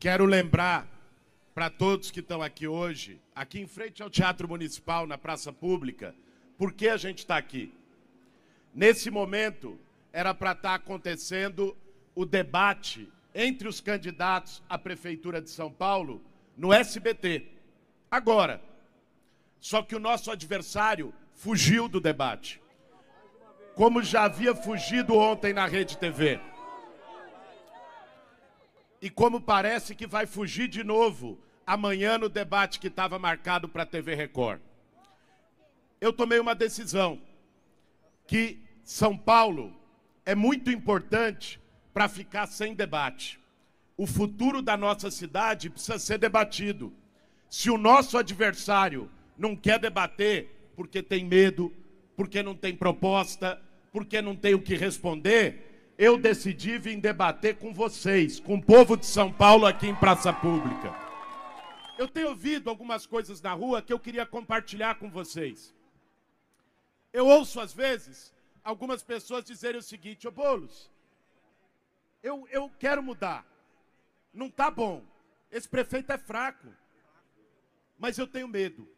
Quero lembrar para todos que estão aqui hoje, aqui em frente ao Teatro Municipal, na Praça Pública, por que a gente está aqui. Nesse momento, era para estar tá acontecendo o debate entre os candidatos à Prefeitura de São Paulo no SBT. Agora. Só que o nosso adversário fugiu do debate. Como já havia fugido ontem na Rede TV. E como parece que vai fugir de novo amanhã no debate que estava marcado para a TV Record. Eu tomei uma decisão que São Paulo é muito importante para ficar sem debate. O futuro da nossa cidade precisa ser debatido. Se o nosso adversário não quer debater porque tem medo, porque não tem proposta, porque não tem o que responder, eu decidi vir debater com vocês, com o povo de São Paulo aqui em praça pública. Eu tenho ouvido algumas coisas na rua que eu queria compartilhar com vocês. Eu ouço, às vezes, algumas pessoas dizerem o seguinte: Ô Boulos, eu, eu quero mudar. Não tá bom. Esse prefeito é fraco. Mas eu tenho medo.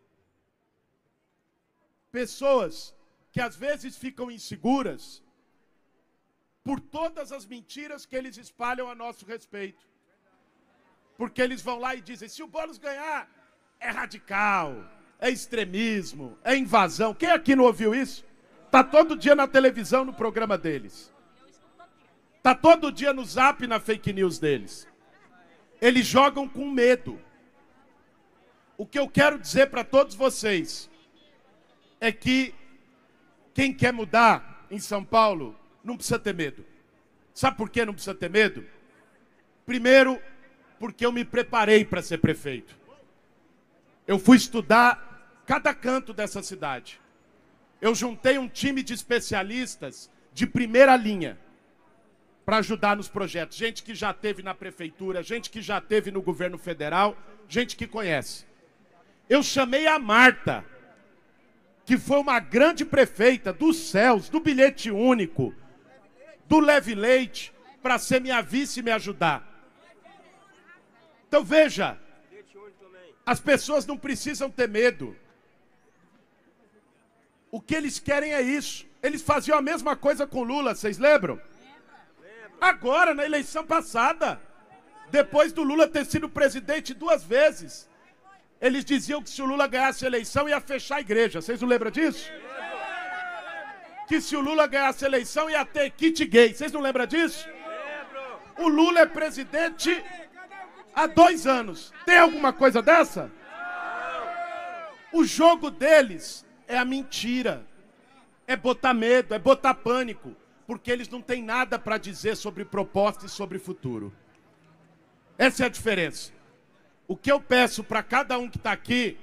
Pessoas que às vezes ficam inseguras por todas as mentiras que eles espalham a nosso respeito. Porque eles vão lá e dizem: se o Boulos ganhar, é radical, é extremismo, é invasão. Quem aqui não ouviu isso? Tá todo dia na televisão no programa deles. Tá todo dia no zap na fake news deles. Eles jogam com medo. O que eu quero dizer para todos vocês é que quem quer mudar em São Paulo não precisa ter medo. Sabe por que não precisa ter medo? Primeiro, porque eu me preparei para ser prefeito. Eu fui estudar cada canto dessa cidade. Eu juntei um time de especialistas de primeira linha para ajudar nos projetos. Gente que já teve na prefeitura, gente que já teve no governo federal, gente que conhece. Eu chamei a Marta, que foi uma grande prefeita dos céus, do bilhete único, do Leve Leite para ser minha vice e me ajudar. Então veja, as pessoas não precisam ter medo. O que eles querem é isso. Eles faziam a mesma coisa com Lula, vocês lembram? Agora, na eleição passada, depois do Lula ter sido presidente duas vezes, eles diziam que se o Lula ganhasse a eleição ia fechar a igreja. Vocês não lembram disso? que se o Lula ganhasse a eleição ia ter kit gay. Vocês não lembram disso? O Lula é presidente há dois anos. Tem alguma coisa dessa? O jogo deles é a mentira, é botar medo, é botar pânico, porque eles não têm nada para dizer sobre proposta e sobre futuro. Essa é a diferença. O que eu peço para cada um que está aqui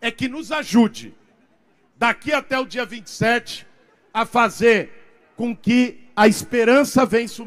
é que nos ajude. Daqui até o dia 27, a fazer com que a esperança vença o